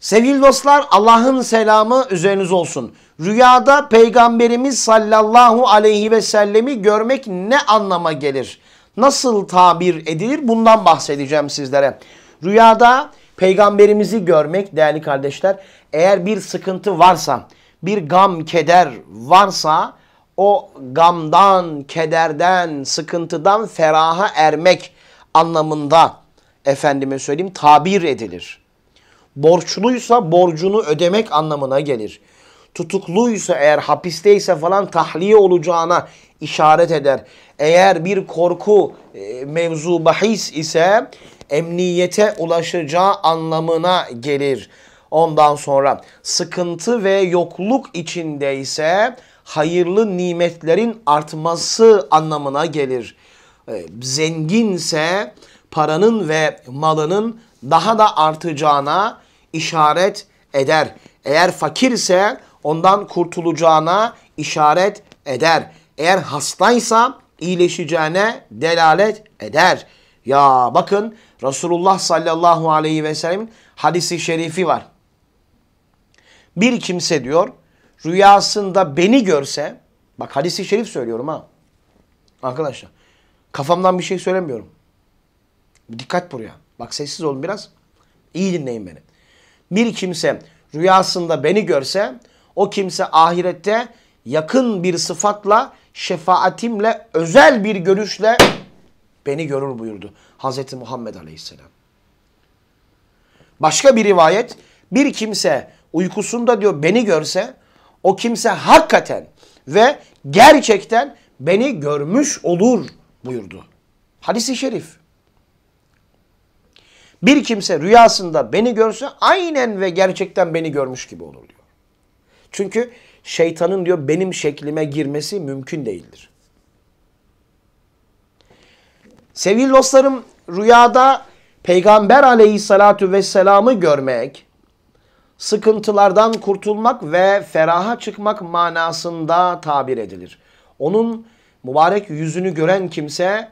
Sevgili dostlar Allah'ın selamı üzeriniz olsun. Rüyada peygamberimiz sallallahu aleyhi ve sellemi görmek ne anlama gelir? Nasıl tabir edilir? Bundan bahsedeceğim sizlere. Rüyada peygamberimizi görmek değerli kardeşler eğer bir sıkıntı varsa, bir gam, keder varsa o gamdan, kederden, sıkıntıdan feraha ermek anlamında efendime söyleyeyim tabir edilir borçluysa borcunu ödemek anlamına gelir. Tutukluysa eğer hapisteyse falan tahliye olacağına işaret eder. Eğer bir korku e, mevzu bahis ise emniyete ulaşacağı anlamına gelir. Ondan sonra sıkıntı ve yokluk içinde ise hayırlı nimetlerin artması anlamına gelir. E, zenginse paranın ve malının daha da artacağına işaret eder. Eğer fakirse ondan kurtulacağına işaret eder. Eğer hastaysa iyileşeceğine delalet eder. Ya bakın Resulullah sallallahu aleyhi ve sellemin hadisi şerifi var. Bir kimse diyor rüyasında beni görse bak hadisi şerif söylüyorum ha. Arkadaşlar kafamdan bir şey söylemiyorum. Dikkat buraya. Bak sessiz olun biraz. İyi dinleyin beni. Bir kimse rüyasında beni görse o kimse ahirette yakın bir sıfatla şefaatimle özel bir görüşle beni görür buyurdu. Hazreti Muhammed Aleyhisselam. Başka bir rivayet bir kimse uykusunda diyor beni görse o kimse hakikaten ve gerçekten beni görmüş olur buyurdu. Hadis-i şerif. Bir kimse rüyasında beni görse aynen ve gerçekten beni görmüş gibi olur diyor. Çünkü şeytanın diyor benim şeklime girmesi mümkün değildir. Sevgili dostlarım rüyada Peygamber aleyhissalatu vesselam'ı görmek, sıkıntılardan kurtulmak ve feraha çıkmak manasında tabir edilir. Onun mübarek yüzünü gören kimse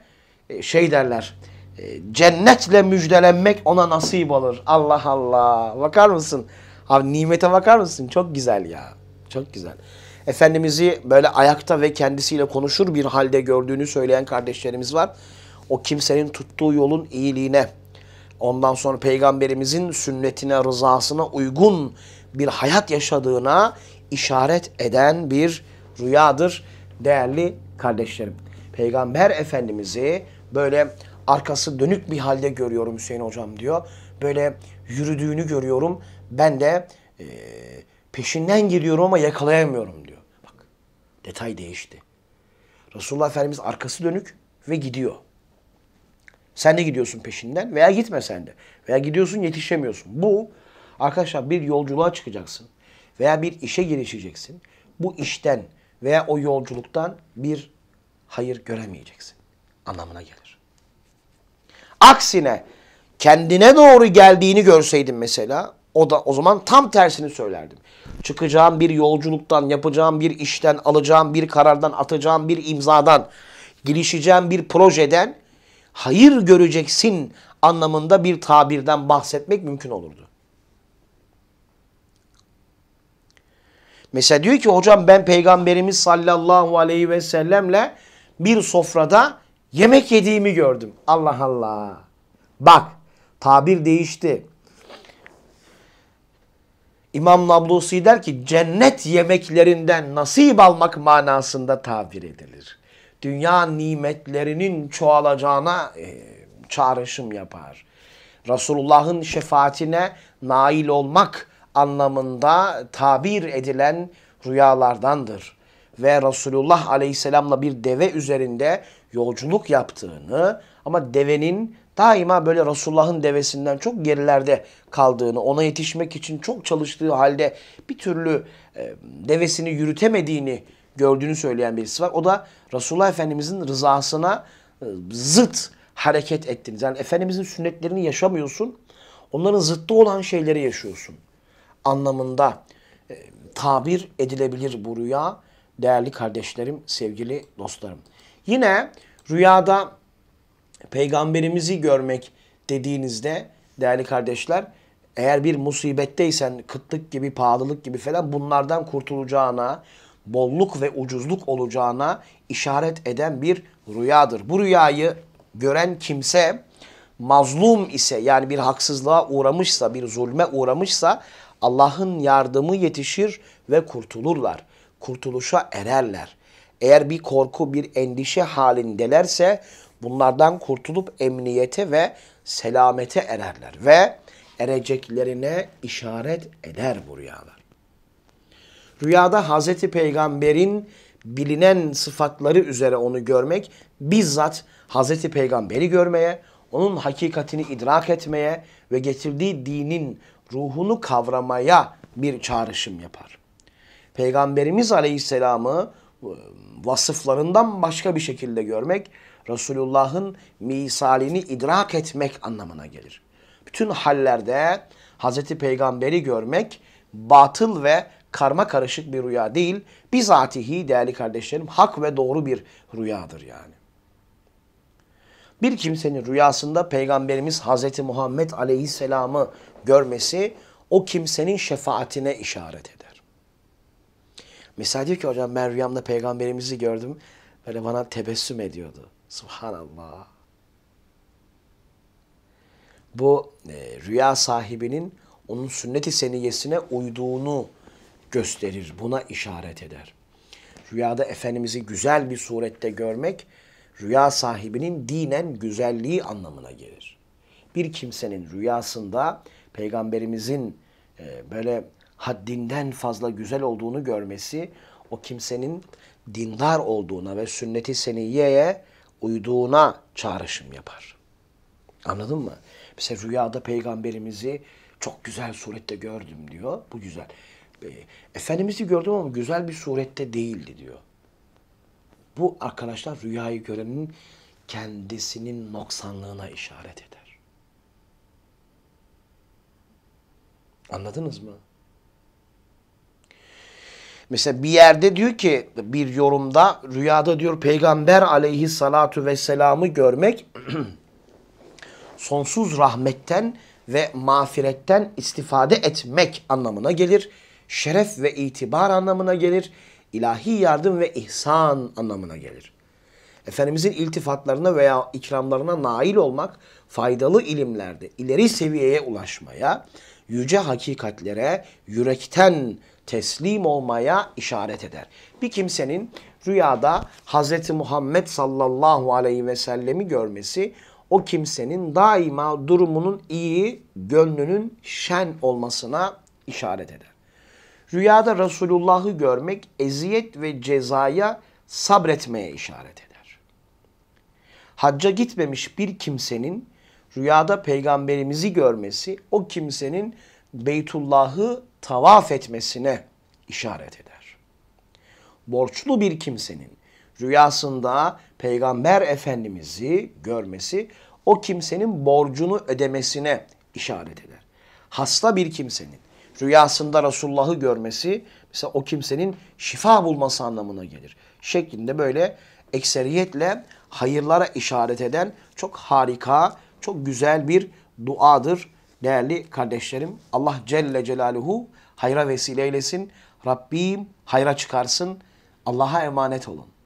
e, şey derler. Ee, cennetle müjdelenmek ona nasip olur. Allah Allah. Bakar mısın? Abi nimete bakar mısın? Çok güzel ya. Çok güzel. Efendimiz'i böyle ayakta ve kendisiyle konuşur bir halde gördüğünü söyleyen kardeşlerimiz var. O kimsenin tuttuğu yolun iyiliğine, ondan sonra peygamberimizin sünnetine, rızasına uygun bir hayat yaşadığına işaret eden bir rüyadır değerli kardeşlerim. Peygamber Efendimiz'i böyle arkası dönük bir halde görüyorum Hüseyin hocam diyor. Böyle yürüdüğünü görüyorum. Ben de e, peşinden gidiyorum ama yakalayamıyorum diyor. Bak detay değişti. Resulullah Efendimiz arkası dönük ve gidiyor. Sen de gidiyorsun peşinden veya gitme sen de. Veya gidiyorsun yetişemiyorsun. Bu arkadaşlar bir yolculuğa çıkacaksın veya bir işe girişeceksin. Bu işten veya o yolculuktan bir hayır göremeyeceksin anlamına gelir. Aksine kendine doğru geldiğini görseydim mesela o da o zaman tam tersini söylerdim. Çıkacağım bir yolculuktan, yapacağım bir işten, alacağım bir karardan, atacağım bir imzadan, girişeceğim bir projeden hayır göreceksin anlamında bir tabirden bahsetmek mümkün olurdu. Mesela diyor ki hocam ben peygamberimiz sallallahu aleyhi ve sellemle bir sofrada Yemek yediğimi gördüm. Allah Allah. Bak tabir değişti. İmam Nablusi der ki cennet yemeklerinden nasip almak manasında tabir edilir. Dünya nimetlerinin çoğalacağına e, çağrışım yapar. Resulullah'ın şefaatine nail olmak anlamında tabir edilen rüyalardandır. Ve Resulullah Aleyhisselam'la bir deve üzerinde yolculuk yaptığını ama devenin daima böyle Resulullah'ın devesinden çok gerilerde kaldığını, ona yetişmek için çok çalıştığı halde bir türlü e, devesini yürütemediğini gördüğünü söyleyen birisi var. O da Resulullah Efendimizin rızasına e, zıt hareket ettiniz. Yani Efendimizin sünnetlerini yaşamıyorsun, onların zıttı olan şeyleri yaşıyorsun anlamında e, tabir edilebilir bu rüya değerli kardeşlerim, sevgili dostlarım. Yine rüyada peygamberimizi görmek dediğinizde değerli kardeşler eğer bir musibetteysen kıtlık gibi pahalılık gibi falan bunlardan kurtulacağına bolluk ve ucuzluk olacağına işaret eden bir rüyadır. Bu rüyayı gören kimse mazlum ise yani bir haksızlığa uğramışsa, bir zulme uğramışsa Allah'ın yardımı yetişir ve kurtulurlar. Kurtuluşa ererler eğer bir korku, bir endişe halindelerse bunlardan kurtulup emniyete ve selamete ererler ve ereceklerine işaret eder bu rüyalar. Rüyada Hazreti Peygamber'in bilinen sıfatları üzere onu görmek bizzat Hazreti Peygamber'i görmeye, onun hakikatini idrak etmeye ve getirdiği dinin ruhunu kavramaya bir çağrışım yapar. Peygamberimiz Aleyhisselam'ı vasıflarından başka bir şekilde görmek Resulullah'ın misalini idrak etmek anlamına gelir. Bütün hallerde Hazreti Peygamber'i görmek batıl ve karma karışık bir rüya değil, bizatihi değerli kardeşlerim hak ve doğru bir rüyadır yani. Bir kimsenin rüyasında Peygamberimiz Hazreti Muhammed Aleyhisselam'ı görmesi o kimsenin şefaatine işaret eder. Mesela diyor ki hocam ben rüyamda peygamberimizi gördüm. Böyle bana tebessüm ediyordu. Subhanallah. Bu e, rüya sahibinin onun sünnet-i seniyesine uyduğunu gösterir. Buna işaret eder. Rüyada Efendimiz'i güzel bir surette görmek rüya sahibinin dinen güzelliği anlamına gelir. Bir kimsenin rüyasında peygamberimizin e, böyle haddinden fazla güzel olduğunu görmesi o kimsenin dindar olduğuna ve sünneti seniyeye uyduğuna çağrışım yapar. Anladın mı? Mesela rüyada peygamberimizi çok güzel surette gördüm diyor. Bu güzel. E, Efendimiz'i gördüm ama güzel bir surette değildi diyor. Bu arkadaşlar rüyayı görenin kendisinin noksanlığına işaret eder. Anladınız mı? Mesela bir yerde diyor ki bir yorumda rüyada diyor peygamber aleyhissalatu vesselam'ı görmek sonsuz rahmetten ve mağfiretten istifade etmek anlamına gelir. Şeref ve itibar anlamına gelir. İlahi yardım ve ihsan anlamına gelir. Efendimizin iltifatlarına veya ikramlarına nail olmak faydalı ilimlerde ileri seviyeye ulaşmaya yüce hakikatlere yürekten teslim olmaya işaret eder. Bir kimsenin rüyada Hz. Muhammed sallallahu aleyhi ve sellemi görmesi o kimsenin daima durumunun iyi, gönlünün şen olmasına işaret eder. Rüyada Resulullah'ı görmek eziyet ve cezaya sabretmeye işaret eder. Hacca gitmemiş bir kimsenin rüyada peygamberimizi görmesi o kimsenin Beytullah'ı tavaf etmesine işaret eder. Borçlu bir kimsenin rüyasında peygamber efendimizi görmesi o kimsenin borcunu ödemesine işaret eder. Hasta bir kimsenin rüyasında Resulullah'ı görmesi mesela o kimsenin şifa bulması anlamına gelir. Şeklinde böyle ekseriyetle hayırlara işaret eden çok harika çok güzel bir duadır değerli kardeşlerim. Allah Celle Celaluhu hayra vesile eylesin. Rabbim hayra çıkarsın. Allah'a emanet olun.